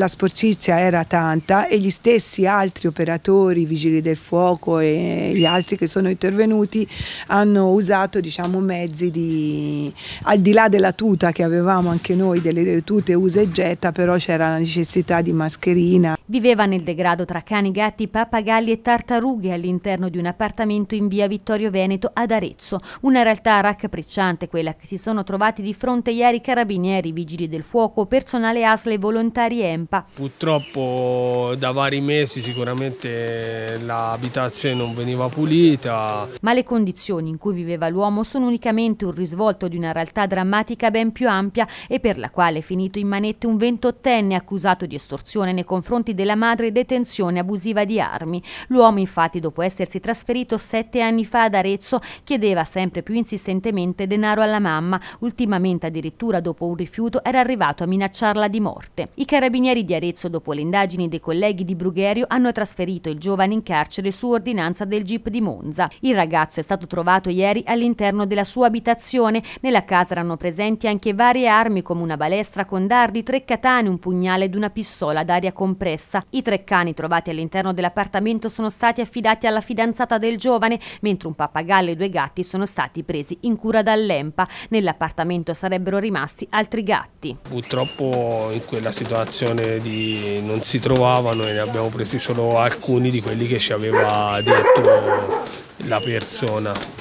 la sporcizia era tanta e gli stessi altri operatori, i vigili del fuoco e gli altri che sono intervenuti hanno usato diciamo, mezzi di, al di là della tuta che avevamo anche noi, delle tute usa e getta, però c'era la necessità di mascherina. Viveva nel degrado tra cani, gatti, pappagalli e tartarughe all'interno di un appartamento in via Vittorio Veneto ad Arezzo. Una realtà raccapricciante quella che si sono trovati di fronte ieri carabinieri, vigili del fuoco, personale ASL e volontari EMPA. Purtroppo da vari mesi sicuramente l'abitazione non veniva pulita. Ma le condizioni in cui viveva l'uomo sono unicamente un risvolto di una realtà drammatica ben più ampia e per la quale è finito in manette un ventottenne accusato di estorsione nei confronti della madre detenzione abusiva di armi. L'uomo infatti dopo essersi trasferito sette anni fa ad Arezzo chiedeva sempre più insistentemente denaro alla mamma, ultimamente addirittura dopo un rifiuto era arrivato a minacciarla di morte. I carabinieri di Arezzo dopo le indagini dei colleghi di Brugherio hanno trasferito il giovane in carcere su ordinanza del GIP di Monza. Il ragazzo è stato trovato ieri all'interno della sua abitazione. Nella casa erano presenti anche varie armi come una balestra con dardi, tre catane, un pugnale ed una pistola d'aria compressa Rossa. I tre cani trovati all'interno dell'appartamento sono stati affidati alla fidanzata del giovane, mentre un pappagallo e due gatti sono stati presi in cura dall'EMPA. Nell'appartamento sarebbero rimasti altri gatti. Purtroppo in quella situazione di non si trovavano e ne abbiamo presi solo alcuni di quelli che ci aveva detto la persona.